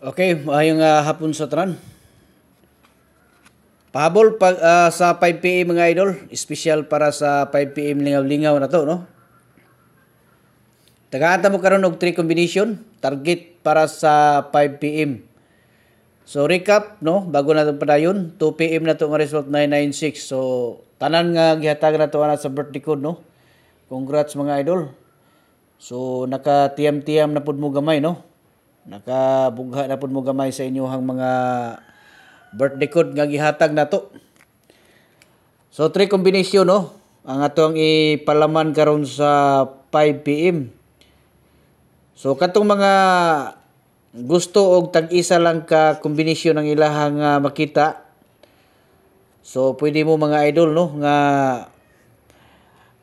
Okay, maayong uh, hapon sa tanan. Pahabol pag, uh, ah, sa 5pm mga idol, special para sa 5pm lingaw-lingaw na to, no? Tagahanta mo karon og 3 combination, target para sa 5pm. So recap, no, bago na padayon, 2pm na to nga result 996. So tanan nga gihatag na to ana sa birthday code, no? Congrats mga idol. So naka-tiam-tiam na pud mo gamay, no? Nakabugha na pud mo gamay sa inyohang mga birthday code nga gihatag nato. So three combination no ang atong ipalaman karon sa 5 PM. So katong mga gusto og tag-isa lang ka kombinasyon ang ilahang uh, makita. So pwede mo mga idol no nga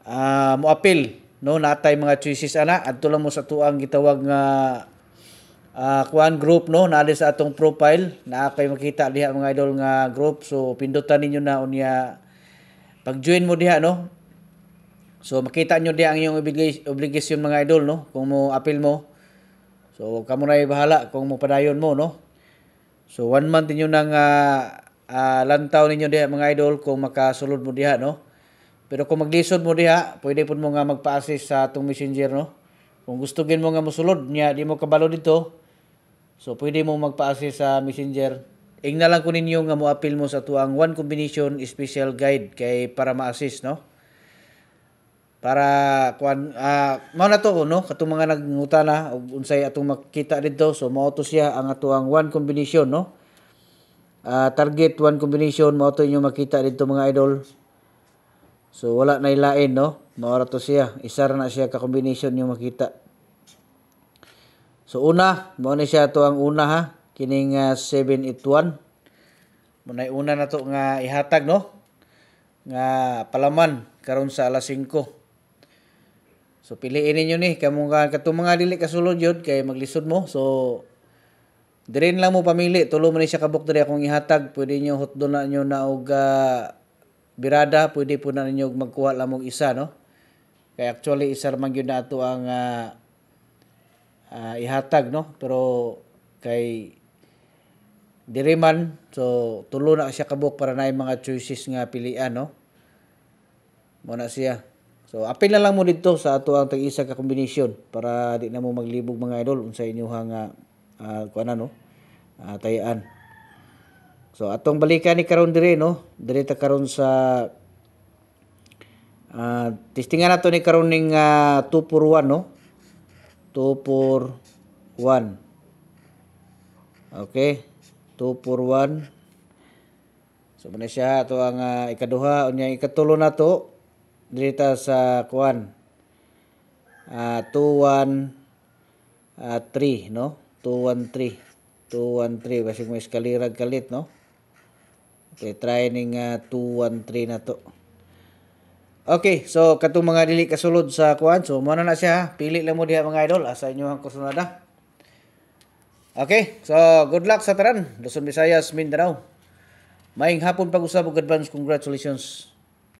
uh, ah, moapil no natay mga choices ana adto lang mo sa tuang gitawag nga uh, uh, kuan group no na sa atong profile na kay makita diha mga idol nga group so pindutan ninyo na unya pag join mo diha no so makita nyo diha ang iyong obligation mga idol no kung mo appeal mo so kamo na bahala kung mo padayon mo no so one month ninyo nang uh, uh, lantaw ninyo diha mga idol kung makasulod mo diha no pero kung maglisod mo diha pwede pud mo nga magpa-assist sa atong messenger no kung gusto gin mo nga musulod niya di mo kabalo dito So, pwede mo magpa-assist sa messenger. Ignalan ko ninyo nga mo-appeal mo sa tuang One Combination Special Guide kay para ma-assist, no? Para kuan uh, mao na to oh, no katong mga nagunguta na unsay atong makita didto so mao to siya ang atuang one combination no uh, target one combination mao to inyo makita didto mga idol so wala na ilain no mao ra to siya isa ra na siya ka combination yung makita So una, mao ni siya to ang una ha, kining uh, 781. Munay una na to nga ihatag no. Nga palaman karon sa alas 5. So piliin ninyo ni kamo nga katong mga dili kasulod jud kay maglisod mo. So Dirin lang mo pamili, tulo man siya kabuk diri akong ihatag, pwede niyo hotdo na niyo na og uh, birada, pwede po na niyo magkuha lamog isa no. Kay actually isa man gyud na ato ang uh, uh, ihatag no pero kay diri man so tulo na siya kabuk para na mga choices nga pilian no mo na siya so apil na lang mo dito sa ato ang tag-isa ka combination para di na mo maglibog mga idol unsa inyo nga uh, ah, kuan no uh, ah, tayaan so atong balikan ni karon dire no dire ta karon sa Uh, testingan nato ni karon ning uh, 241 no 2 for 1. Okay. 2 for 1. So, muna siya. Ito ang uh, ikaduha. Unya, ikatulo na to. Dirita sa kuan. Uh, 2, 1, 3, no? 2, 1, 3. 2, 1, 3. Basig mo iskalirag kalit, no? Okay, try ning uh, 2, 1, 3 na to. Okay, so katong mga dili kasulod sa kuan. So mo na siya, ha? pili lang mo diha mga idol asa inyo ang kusunada. Okay, so good luck sa taran. Luzon, Visayas, Mindanao. Maayong hapon pag-usab good advance congratulations.